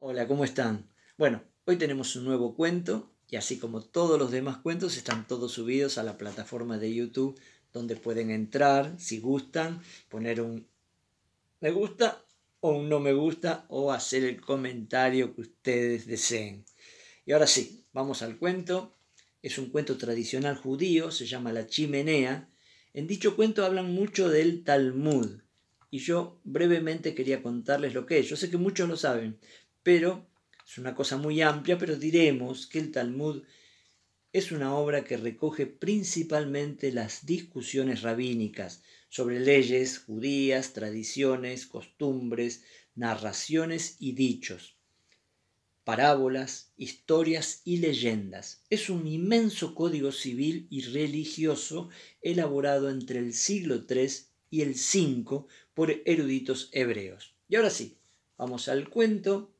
Hola, ¿cómo están? Bueno, hoy tenemos un nuevo cuento y así como todos los demás cuentos están todos subidos a la plataforma de YouTube donde pueden entrar si gustan, poner un me gusta o un no me gusta o hacer el comentario que ustedes deseen. Y ahora sí, vamos al cuento. Es un cuento tradicional judío, se llama La chimenea. En dicho cuento hablan mucho del Talmud, y yo brevemente quería contarles lo que es. Yo sé que muchos lo saben, pero es una cosa muy amplia, pero diremos que el Talmud es una obra que recoge principalmente las discusiones rabínicas sobre leyes judías, tradiciones, costumbres, narraciones y dichos, parábolas, historias y leyendas. Es un inmenso código civil y religioso elaborado entre el siglo III y el V por eruditos hebreos. Y ahora sí, vamos al cuento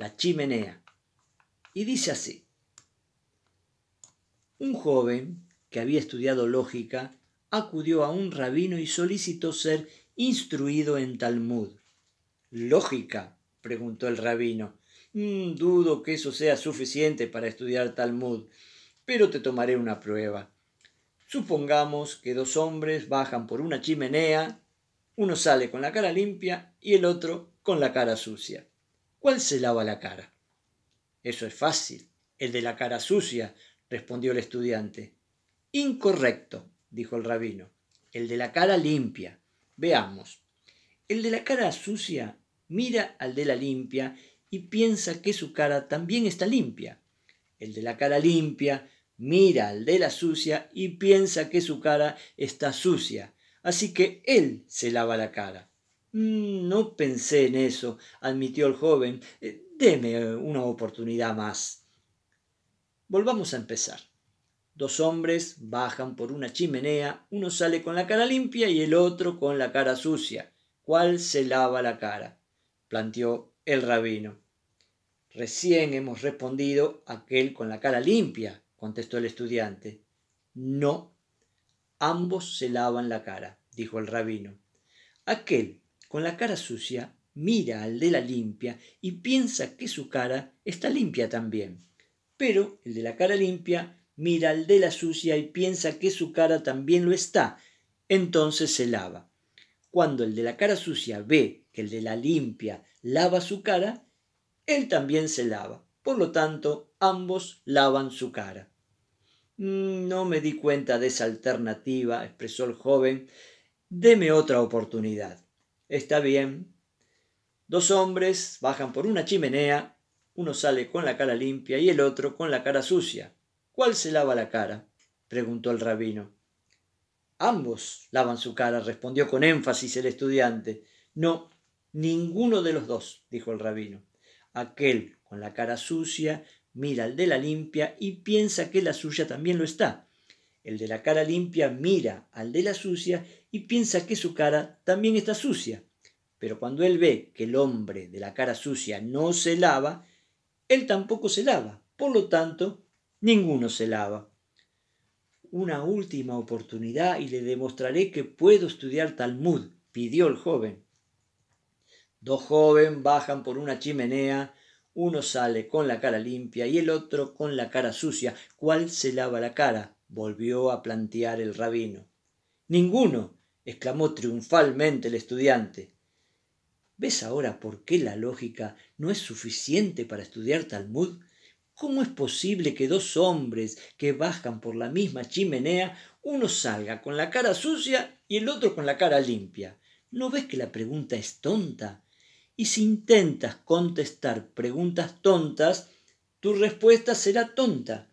la chimenea. Y dice así, un joven que había estudiado lógica acudió a un rabino y solicitó ser instruido en Talmud. Lógica, preguntó el rabino. Mm, dudo que eso sea suficiente para estudiar Talmud, pero te tomaré una prueba. Supongamos que dos hombres bajan por una chimenea, uno sale con la cara limpia y el otro con la cara sucia. ¿Cuál se lava la cara? Eso es fácil, el de la cara sucia, respondió el estudiante. Incorrecto, dijo el rabino, el de la cara limpia. Veamos. El de la cara sucia mira al de la limpia y piensa que su cara también está limpia. El de la cara limpia mira al de la sucia y piensa que su cara está sucia. Así que él se lava la cara. Mm, no pensé en eso, admitió el joven. Eh, deme eh, una oportunidad más. Volvamos a empezar. Dos hombres bajan por una chimenea, uno sale con la cara limpia y el otro con la cara sucia. ¿Cuál se lava la cara? planteó el rabino. Recién hemos respondido aquel con la cara limpia, contestó el estudiante. No, ambos se lavan la cara, dijo el rabino. Aquel con la cara sucia, mira al de la limpia y piensa que su cara está limpia también. Pero el de la cara limpia mira al de la sucia y piensa que su cara también lo está. Entonces se lava. Cuando el de la cara sucia ve que el de la limpia lava su cara, él también se lava. Por lo tanto, ambos lavan su cara. Mm, no me di cuenta de esa alternativa, expresó el joven. Deme otra oportunidad. Está bien. Dos hombres bajan por una chimenea, uno sale con la cara limpia y el otro con la cara sucia. ¿Cuál se lava la cara? preguntó el rabino. Ambos lavan su cara, respondió con énfasis el estudiante. No, ninguno de los dos, dijo el rabino. Aquel con la cara sucia mira al de la limpia y piensa que la suya también lo está. El de la cara limpia mira al de la sucia y piensa que su cara también está sucia. Pero cuando él ve que el hombre de la cara sucia no se lava, él tampoco se lava. Por lo tanto, ninguno se lava. Una última oportunidad y le demostraré que puedo estudiar Talmud, pidió el joven. Dos jóvenes bajan por una chimenea, uno sale con la cara limpia y el otro con la cara sucia. ¿Cuál se lava la cara? volvió a plantear el rabino. Ninguno, exclamó triunfalmente el estudiante. ¿Ves ahora por qué la lógica no es suficiente para estudiar Talmud? ¿Cómo es posible que dos hombres que bajan por la misma chimenea, uno salga con la cara sucia y el otro con la cara limpia? ¿No ves que la pregunta es tonta? Y si intentas contestar preguntas tontas, tu respuesta será tonta.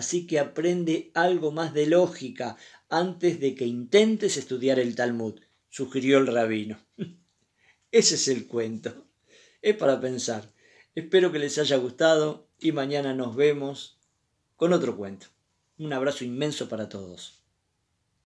Así que aprende algo más de lógica antes de que intentes estudiar el Talmud, sugirió el rabino. Ese es el cuento. Es para pensar. Espero que les haya gustado y mañana nos vemos con otro cuento. Un abrazo inmenso para todos.